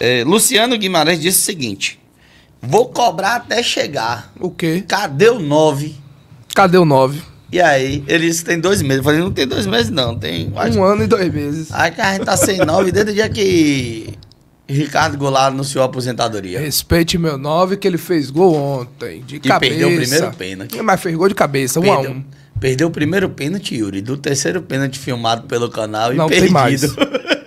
É, Luciano Guimarães disse o seguinte: Vou cobrar até chegar. O quê? Cadê o 9? Cadê o 9? E aí, ele disse tem dois meses. Eu falei, não tem dois meses, não. Tem. Um ano e dois meses. Aí que a gente tá sem 9 desde o dia que Ricardo Goulart anunciou a aposentadoria. Respeite meu 9, que ele fez gol ontem, de que cabeça. perdeu o primeiro pênalti. Mas fez gol de cabeça, perdeu, um a um. Perdeu o primeiro pênalti, Yuri, do terceiro pênalti filmado pelo canal e não, perdido. Tem mais.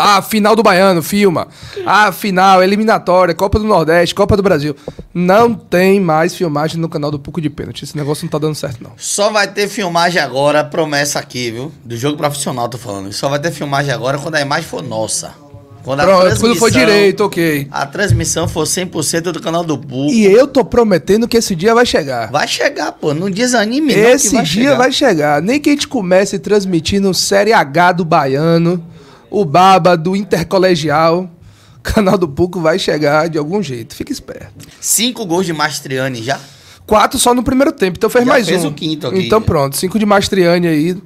Ah, final do Baiano, filma. Ah, final, eliminatória, Copa do Nordeste, Copa do Brasil. Não tem mais filmagem no canal do Puco de Pênalti. Esse negócio não tá dando certo, não. Só vai ter filmagem agora, promessa aqui, viu? Do jogo profissional, tô falando. Só vai ter filmagem agora quando a imagem for nossa. Quando Pronto, quando for direito, ok. A transmissão for 100% do canal do Puco. E eu tô prometendo que esse dia vai chegar. Vai chegar, pô. Não desanime, esse não. Esse dia chegar. vai chegar. Nem que a gente comece transmitindo Série H do Baiano o baba do intercolegial. Canal do Puco vai chegar de algum jeito. Fica esperto. Cinco gols de Mastriani já? Quatro só no primeiro tempo. Então fez já mais fez um. fez o quinto aqui. Então pronto, cinco de Mastriani aí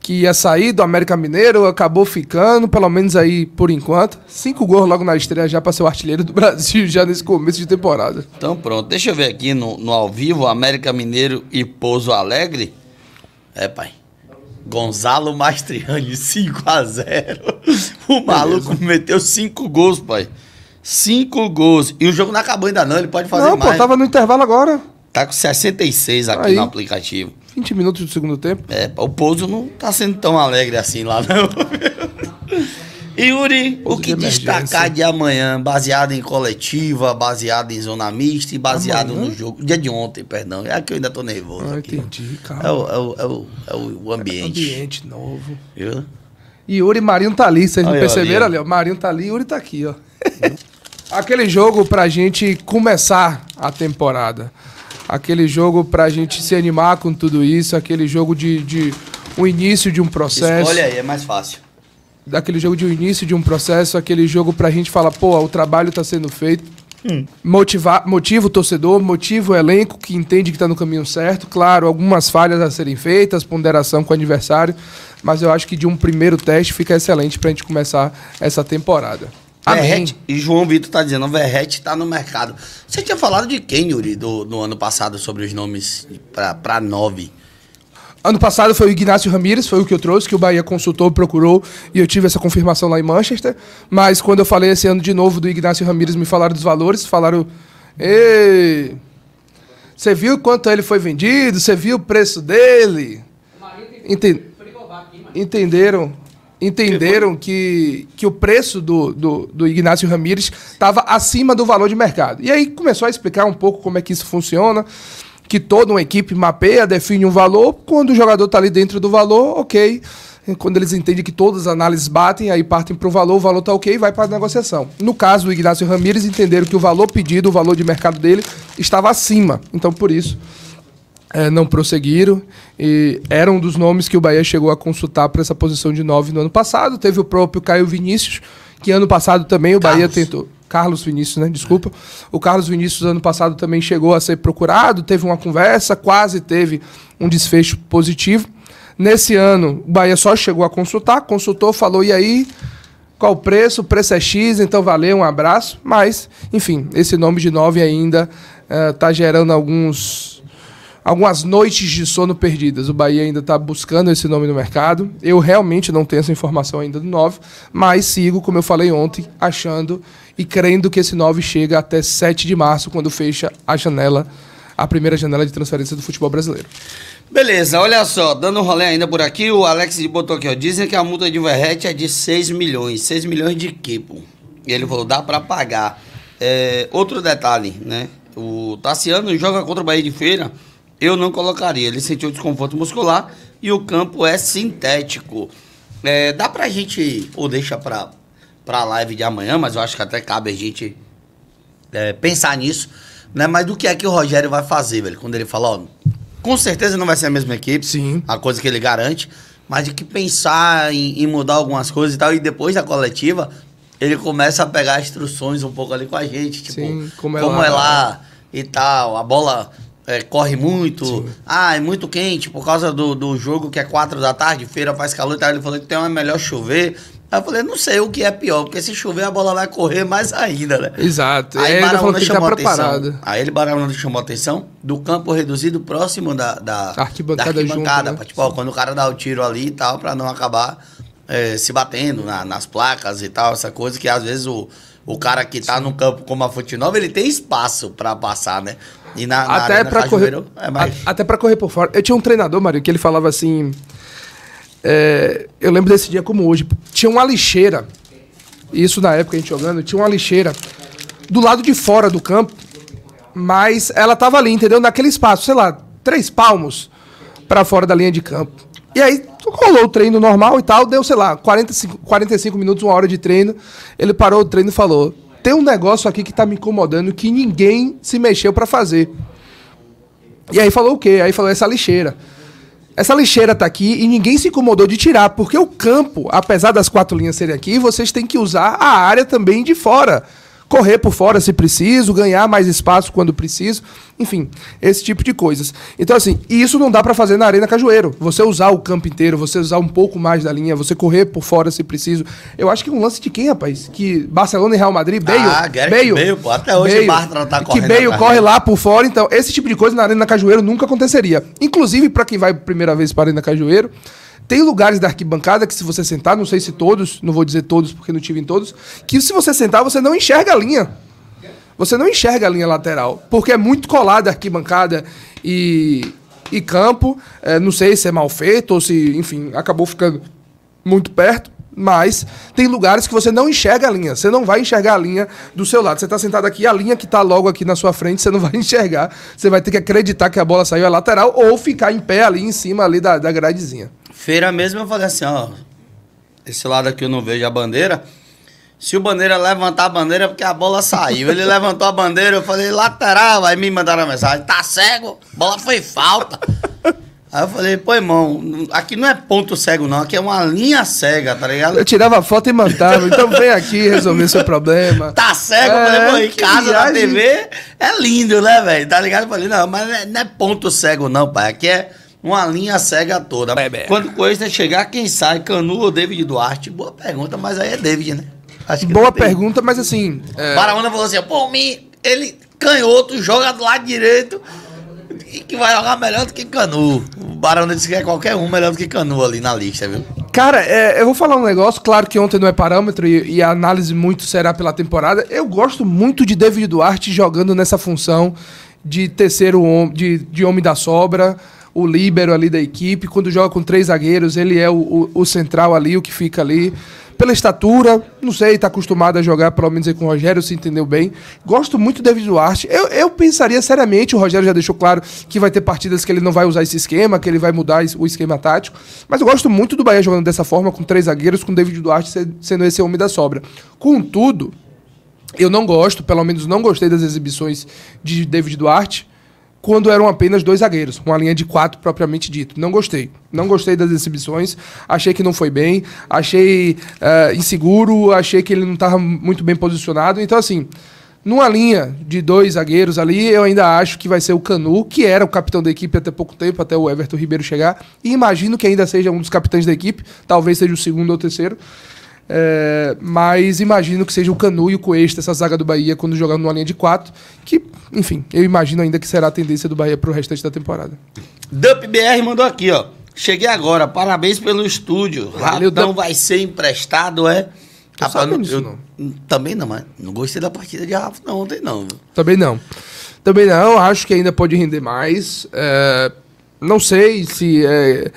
que ia sair do América Mineiro, acabou ficando, pelo menos aí por enquanto. Cinco gols logo na estreia já para ser o artilheiro do Brasil já nesse começo de temporada. Então pronto, deixa eu ver aqui no, no ao vivo, América Mineiro e Pouso Alegre. É, pai. Gonzalo Mastriani, 5x0. O maluco Beleza. meteu 5 gols, pai. 5 gols. E o jogo não acabou ainda não, ele pode fazer não, mais. Não, pô, tava no intervalo agora. Tá com 66 aqui Aí. no aplicativo. 20 minutos do segundo tempo. É, o pouso não tá sendo tão alegre assim lá, não. Yuri, o que de destacar de amanhã, baseado em coletiva, baseado em zona mista e baseado amanhã? no jogo. Dia de ontem, perdão. É que eu ainda tô nervoso. Ah, aqui. entendi, cara. É o, é o, é o, é o ambiente. É o ambiente novo. E Yuri Marinho tá ali, vocês não perceberam ali, ó. Marinho tá ali, Yuri tá aqui, ó. Aquele jogo pra gente começar a temporada. Aquele jogo pra gente se animar com tudo isso, aquele jogo de, de um início de um processo. Olha aí, é mais fácil daquele jogo de um início de um processo, aquele jogo pra gente falar, pô, o trabalho tá sendo feito. Hum. Motivar, motiva o torcedor, motiva o elenco que entende que está no caminho certo. Claro, algumas falhas a serem feitas, ponderação com o adversário, mas eu acho que de um primeiro teste fica excelente para a gente começar essa temporada. Verrete, é, e João Vitor está dizendo, o Verrete está no mercado. Você tinha falado de quem, Yuri, do, ano passado sobre os nomes para nove? Ano passado foi o Ignacio Ramírez, foi o que eu trouxe, que o Bahia consultou, procurou, e eu tive essa confirmação lá em Manchester. Mas quando eu falei esse ano de novo do Ignacio Ramírez, me falaram dos valores, falaram. Ei! Você viu quanto ele foi vendido? Você viu o preço dele? Entenderam? Entenderam que, que o preço do, do, do Ignacio Ramírez estava acima do valor de mercado. E aí começou a explicar um pouco como é que isso funciona que toda uma equipe mapeia, define um valor. Quando o jogador está ali dentro do valor, ok. Quando eles entendem que todas as análises batem, aí partem para o valor, o valor está ok e vai para a negociação. No caso, o Ignacio Ramírez entenderam que o valor pedido, o valor de mercado dele, estava acima. Então, por isso, é, não prosseguiram. E era um dos nomes que o Bahia chegou a consultar para essa posição de 9 no ano passado. Teve o próprio Caio Vinícius, que ano passado também o Carlos. Bahia tentou. Carlos Vinícius, né? Desculpa. O Carlos Vinícius, ano passado, também chegou a ser procurado, teve uma conversa, quase teve um desfecho positivo. Nesse ano, o Bahia só chegou a consultar, consultou, falou, e aí, qual o preço? O preço é X, então valeu, um abraço. Mas, enfim, esse nome de nove ainda está eh, uh, gerando alguns algumas noites de sono perdidas. O Bahia ainda está buscando esse nome no mercado. Eu realmente não tenho essa informação ainda do 9, mas sigo, como eu falei ontem, achando e crendo que esse 9 chega até 7 de março, quando fecha a janela, a primeira janela de transferência do futebol brasileiro. Beleza, olha só, dando um rolê ainda por aqui, o Alex de aqui, ó, dizem que a multa de Verrete é de 6 milhões. 6 milhões de quê, pô? E ele falou, dá para pagar. É, outro detalhe, né? O Tassiano joga contra o Bahia de Feira, eu não colocaria. Ele sentiu desconforto muscular e o campo é sintético. É, dá pra gente, ou deixa pra para a live de amanhã, mas eu acho que até cabe a gente é, pensar nisso, né? Mas do que é que o Rogério vai fazer, velho? Quando ele fala, ó, com certeza não vai ser a mesma equipe, sim. A coisa que ele garante, mas de que pensar em, em mudar algumas coisas e tal, e depois da coletiva, ele começa a pegar instruções um pouco ali com a gente, tipo, sim, como, é, como lá, é lá né? e tal, a bola é, corre muito, Sim. ah, é muito quente por causa do, do jogo que é quatro da tarde, feira faz calor e tal. Ele falou que tem uma melhor chover Aí eu falei, não sei o que é pior, porque se chover a bola vai correr mais ainda, né? Exato. Aí ele Barahona chamou tá atenção. Aí ele Barahona chamou atenção do campo reduzido próximo da, da arquibancada. Da arquibancada junto, né? tipo, ó, quando o cara dá o tiro ali e tal, pra não acabar é, se batendo na, nas placas e tal, essa coisa que às vezes o, o cara que tá Sim. no campo como a Fonte Nova, ele tem espaço para passar, né? E na, até na pra tá correr, é mais... a, Até para correr por fora. Eu tinha um treinador, Mário, que ele falava assim... É, eu lembro desse dia como hoje. Tinha uma lixeira, isso na época a gente jogando, tinha uma lixeira do lado de fora do campo, mas ela tava ali, entendeu? Naquele espaço, sei lá, três palmos para fora da linha de campo. E aí rolou o treino normal e tal, deu, sei lá, 45, 45 minutos, uma hora de treino. Ele parou o treino e falou: Tem um negócio aqui que tá me incomodando que ninguém se mexeu para fazer. E aí falou o quê? Aí falou essa lixeira. Essa lixeira tá aqui e ninguém se incomodou de tirar, porque o campo, apesar das quatro linhas serem aqui, vocês têm que usar a área também de fora correr por fora se preciso, ganhar mais espaço quando preciso, enfim, esse tipo de coisas. Então, assim, isso não dá para fazer na Arena Cajueiro. Você usar o campo inteiro, você usar um pouco mais da linha, você correr por fora se preciso. Eu acho que é um lance de quem, rapaz? Que Barcelona e Real Madrid, ah, Bale. Ah, Gareth Bale. Bale pô, até hoje Bale, Bartra não tá correndo. Que Bale corre lá por fora, então, esse tipo de coisa na Arena Cajueiro nunca aconteceria. Inclusive, para quem vai primeira vez para a Arena Cajueiro, tem lugares da arquibancada que se você sentar, não sei se todos, não vou dizer todos porque não tive em todos, que se você sentar você não enxerga a linha. Você não enxerga a linha lateral, porque é muito colada arquibancada e, e campo. É, não sei se é mal feito ou se, enfim, acabou ficando muito perto. Mas tem lugares que você não enxerga a linha. Você não vai enxergar a linha do seu lado. Você está sentado aqui, a linha que está logo aqui na sua frente, você não vai enxergar. Você vai ter que acreditar que a bola saiu a é lateral ou ficar em pé ali em cima ali da, da gradezinha. Feira mesmo eu falei assim, ó, esse lado aqui eu não vejo a bandeira. Se o bandeira levantar a bandeira, é porque a bola saiu. Ele levantou a bandeira, eu falei, lateral. Aí me mandaram a mensagem, tá cego? Bola foi falta. Aí eu falei, pô, irmão, aqui não é ponto cego, não, aqui é uma linha cega, tá ligado? Eu tirava foto e mandava, então vem aqui resolver seu problema. Tá cego? É, eu falei, pô, em é, casa viagem. na TV é lindo, né, velho? Tá ligado? Eu falei, não, mas não é, é ponto cego, não, pai. Aqui é uma linha cega toda. Bebe. Quando o chegar, quem sai, Canu ou David Duarte? Boa pergunta, mas aí é David, né? Boa pergunta, mas assim. É... Barahona falou assim: o mim, ele canhoto, joga do lado direito e que vai jogar melhor do que Canu. O Barahona disse que é qualquer um melhor do que Canu ali na lista, viu? Cara, é, eu vou falar um negócio. Claro que ontem não é parâmetro e, e, a análise muito será pela temporada. Eu gosto muito de David Duarte jogando nessa função de terceiro de, de homem da sobra o líbero ali da equipe. Quando joga com três zagueiros, ele é o, o, o central ali, o que fica ali pela estatura, não sei, está acostumado a jogar, pelo menos com o Rogério, se entendeu bem. Gosto muito do David Duarte. Eu, eu pensaria seriamente, o Rogério já deixou claro que vai ter partidas que ele não vai usar esse esquema, que ele vai mudar o esquema tático. Mas eu gosto muito do Bahia jogando dessa forma, com três zagueiros, com o David Duarte sendo esse homem da sobra. Contudo, eu não gosto, pelo menos não gostei das exibições de David Duarte quando eram apenas dois zagueiros, uma linha de quatro propriamente dito. Não gostei. Não gostei das exibições, achei que não foi bem, achei uh, inseguro, achei que ele não estava muito bem posicionado. Então, assim, numa linha de dois zagueiros ali, eu ainda acho que vai ser o Canu, que era o capitão da equipe até pouco tempo, até o Everton Ribeiro chegar. E imagino que ainda seja um dos capitães da equipe, talvez seja o segundo ou terceiro. É, mas imagino que seja o Canu e o Cuesta, essa zaga do Bahia, quando jogando numa linha de quatro. Que, enfim, eu imagino ainda que será a tendência do Bahia para o restante da temporada. Dump BR mandou aqui, ó. Cheguei agora, parabéns pelo estúdio. Valeu, não Dump. vai ser emprestado, é? Rapaz, não, isso, não. Também não, mas não gostei da partida de Rafa não, ontem não. Também não. Também não, acho que ainda pode render mais. É, não sei se. É,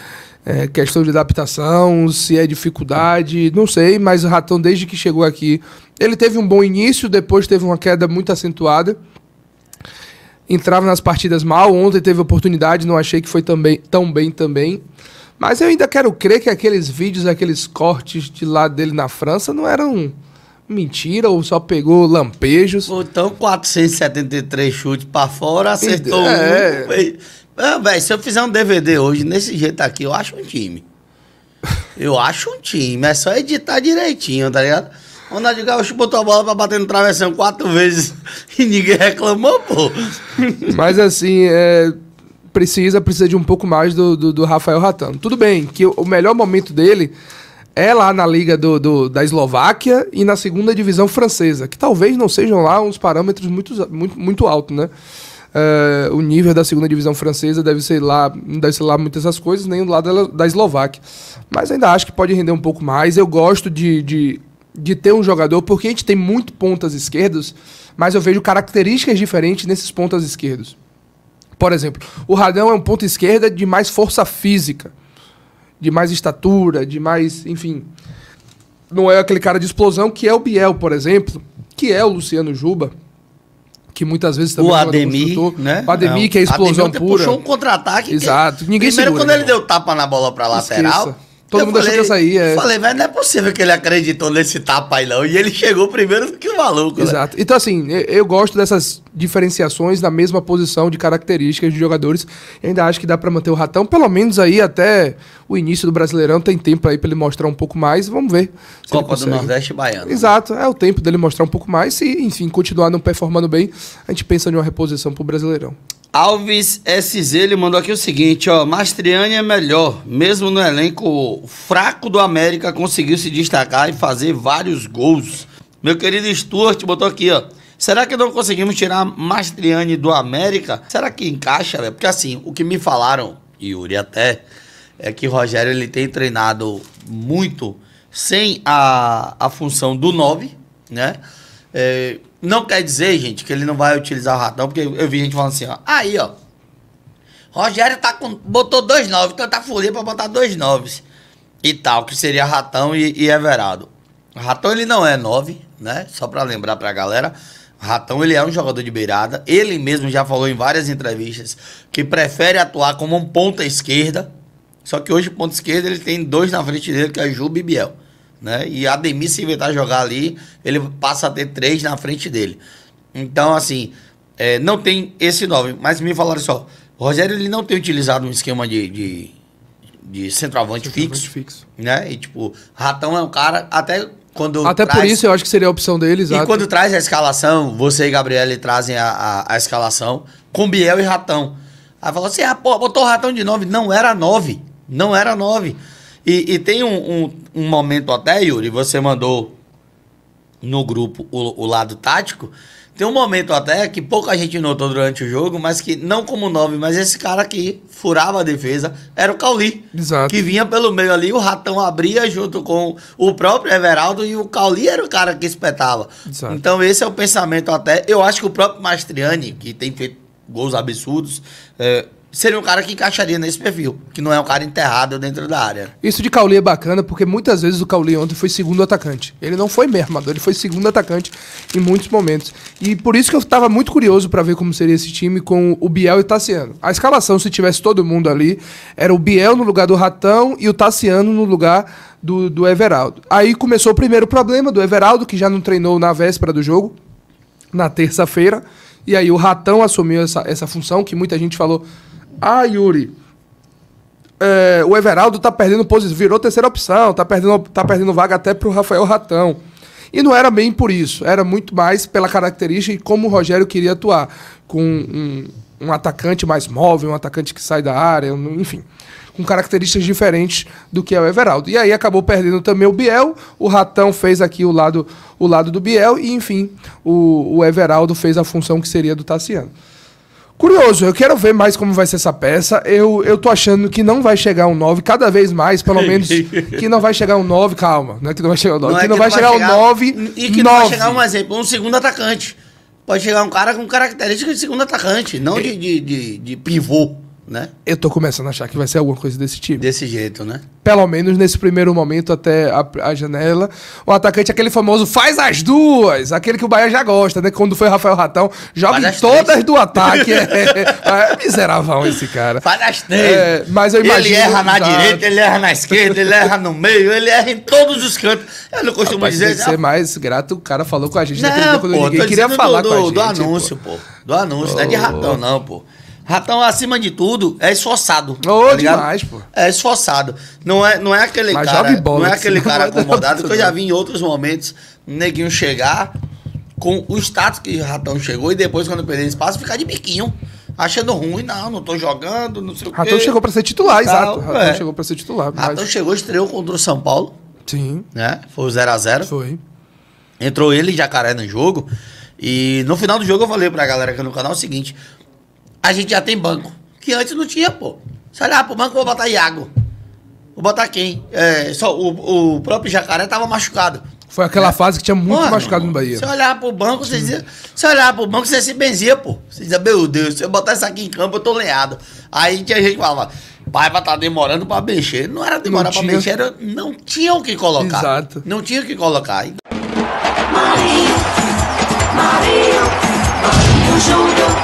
é, questão de adaptação, se é dificuldade, não sei, mas o Ratão, desde que chegou aqui, ele teve um bom início, depois teve uma queda muito acentuada. Entrava nas partidas mal, ontem teve oportunidade, não achei que foi também, tão bem também. Mas eu ainda quero crer que aqueles vídeos, aqueles cortes de lá dele na França não eram mentira ou só pegou lampejos. então 473 chutes para fora, acertou é, um, ah, velho, se eu fizer um DVD hoje, nesse jeito aqui, eu acho um time. Eu acho um time. É só editar direitinho, tá ligado? O Ronaldo Gaúcho botou a bola pra bater no travessão quatro vezes e ninguém reclamou, pô. Mas assim, é, precisa, precisa de um pouco mais do, do, do Rafael Ratan. Tudo bem que o melhor momento dele é lá na Liga do, do, da Eslováquia e na segunda divisão francesa, que talvez não sejam lá uns parâmetros muito, muito, muito altos, né? uh, o nível da segunda divisão francesa deve ser lá, não deve ser lá muitas essas coisas, nem do lado da, Eslováquia. Mas ainda acho que pode render um pouco mais. Eu gosto de, de, de ter um jogador, porque a gente tem muito pontas esquerdas mas eu vejo características diferentes nesses pontas esquerdos. Por exemplo, o Radão é um ponto esquerda de mais força física, de mais estatura, de mais, enfim. Não é aquele cara de explosão que é o Biel, por exemplo, que é o Luciano Juba, que muitas vezes também o Ademir, né? O Ademir, não. que é explosão Ademir pura. puxou um contra-ataque. Exato. Ninguém Primeiro, segura, quando ele deu tapa na bola pra lateral. Todo eu mundo falei, achou que ia sair. É. Falei, velho, não é possível que ele acreditou nesse tapa aí, não. E ele chegou primeiro do que o maluco. Né? Exato. Né? Então, assim, eu, eu gosto dessas diferenciações na mesma posição de características de jogadores. ainda acho que dá para manter o ratão, pelo menos aí até o início do Brasileirão. Tem tempo aí para ele mostrar um pouco mais. Vamos ver. Copa do Nordeste Baiano. Exato, é o tempo dele mostrar um pouco mais. Se, enfim, continuar não performando bem, a gente pensa em uma reposição pro Brasileirão. Alves SZ, ele mandou aqui o seguinte, ó, Mastriani é melhor, mesmo no elenco fraco do América, conseguiu se destacar e fazer vários gols. Meu querido Stuart botou aqui, ó, Será que não conseguimos tirar Mastriani do América? Será que encaixa, velho? Porque assim, o que me falaram, Yuri até, é que Rogério ele tem treinado muito sem a, a função do 9, né? É, não quer dizer, gente, que ele não vai utilizar o ratão, porque eu vi gente falando assim, ó. Aí, ó. Rogério tá com, botou dois nove, então tá fuleiro pra botar dois noves e tal, que seria Ratão e, e Everaldo. Ratão ele não é nove, né? Só pra lembrar pra galera. Ratão, ele é um jogador de beirada. Ele mesmo já falou em várias entrevistas que prefere atuar como um ponta esquerda. Só que hoje, ponta esquerda, ele tem dois na frente dele, que é Ju e Biel. Né? E Ademir, se inventar jogar ali, ele passa a ter três na frente dele. Então, assim, é, não tem esse nome. Mas me falaram só, o Rogério ele não tem utilizado um esquema de, de, de centroavante, centroavante fixo, fixo. Né? E, tipo, Ratão é um cara, até quando Até traz... por isso eu acho que seria a opção deles. E quando traz a escalação, você e Gabriele trazem a, a, a, escalação com Biel e Ratão. Aí falou assim: ah, pô, botou o Ratão de 9. Não era 9. Não era 9. E, e tem um, um, um, momento até, Yuri, você mandou no grupo o, o lado tático tem um momento até que pouca gente notou durante o jogo, mas que não como nove, mas esse cara que furava a defesa era o Cauli. Exato. Que vinha pelo meio ali, o Ratão abria junto com o próprio Everaldo e o Cauli era o cara que espetava. Exato. Então esse é o pensamento até. Eu acho que o próprio Mastriani, que tem feito gols absurdos, é, seria um cara que encaixaria nesse perfil, que não é um cara enterrado dentro da área. Isso de Cauli é bacana, porque muitas vezes o Cauli ontem foi segundo atacante. Ele não foi mesmo, ele foi segundo atacante em muitos momentos. E por isso que eu estava muito curioso para ver como seria esse time com o Biel e o Tassiano. A escalação, se tivesse todo mundo ali, era o Biel no lugar do Ratão e o Tassiano no lugar do, do Everaldo. Aí começou o primeiro problema do Everaldo, que já não treinou na véspera do jogo, na terça-feira. E aí o Ratão assumiu essa, essa função, que muita gente falou ah, Yuri, é, o Everaldo tá perdendo posição, virou terceira opção, tá perdendo, tá perdendo vaga até pro Rafael Ratão. E não era bem por isso, era muito mais pela característica e como o Rogério queria atuar, com um, um atacante mais móvel, um atacante que sai da área, enfim, com características diferentes do que é o Everaldo. E aí acabou perdendo também o Biel, o Ratão fez aqui o lado, o lado do Biel, e enfim, o, o Everaldo fez a função que seria do Tassiano. Curioso, eu quero ver mais como vai ser essa peça. Eu, eu tô achando que não vai chegar um 9, cada vez mais, pelo menos, que não vai chegar um 9, calma, não é que não vai chegar um 9, que, é não que vai, vai chegar, um 9. E que 9. não vai chegar, um exemplo, um segundo atacante. Pode chegar um cara com características de segundo atacante, não de, de, de, de pivô né? Eu tô começando a achar que vai ser alguma coisa desse tipo. Desse jeito, né? Pelo menos nesse primeiro momento até a, a janela. O atacante, aquele famoso faz as duas, aquele que o Bahia já gosta, né? Quando foi Rafael Ratão, joga em todas três. do ataque. é, é, é miserável esse cara. Faz as três. É, mas eu imagino. Ele erra na direita, ele erra na esquerda, ele erra no meio, ele erra em todos os cantos. Eu não costumo Rapaz, dizer. Tem que ser mais grato, o cara falou com a gente não, pô, ninguém queria falar do, com a gente. Do anúncio, pô. pô. Do anúncio, oh. não é de ratão, não, pô. Ratão, acima de tudo, é esforçado. Ô, tá demais, pô. É esforçado. Não é, não é aquele Mas cara. Bola, não é aquele cara acomodado que eu já vi em outros momentos neguinho chegar com o status que o Ratão chegou e depois, quando perder espaço, ficar de biquinho. Achando ruim, não, não tô jogando, não sei o quê. Ratão chegou pra ser titular, exato. Ratão é. chegou pra ser titular. Mas... Ratão chegou, estreou contra o São Paulo. Sim. Né? Foi o 0x0. Foi. Entrou ele e Jacaré no jogo. E no final do jogo eu falei pra galera aqui no canal o seguinte: a gente já tem banco. Que antes não tinha, pô. Você olhava pro banco, vou botar Iago. Vou botar quem? É, só o, o próprio Jacaré tava machucado. Foi aquela é. fase que tinha muito Mano, machucado no Bahia. Você olhava pro banco, você dizia. Você olhava pro banco, você se benzia, pô. Você dizia, meu Deus, se eu botar isso aqui em campo, eu tô lenhado. Aí tinha gente que falava, pai vai estar tá demorando pra mexer. Não era demorar não pra tinha. mexer, era, não tinha o que colocar. Exato. Não tinha o que colocar. Marinho, Marinho, Marinho Júnior.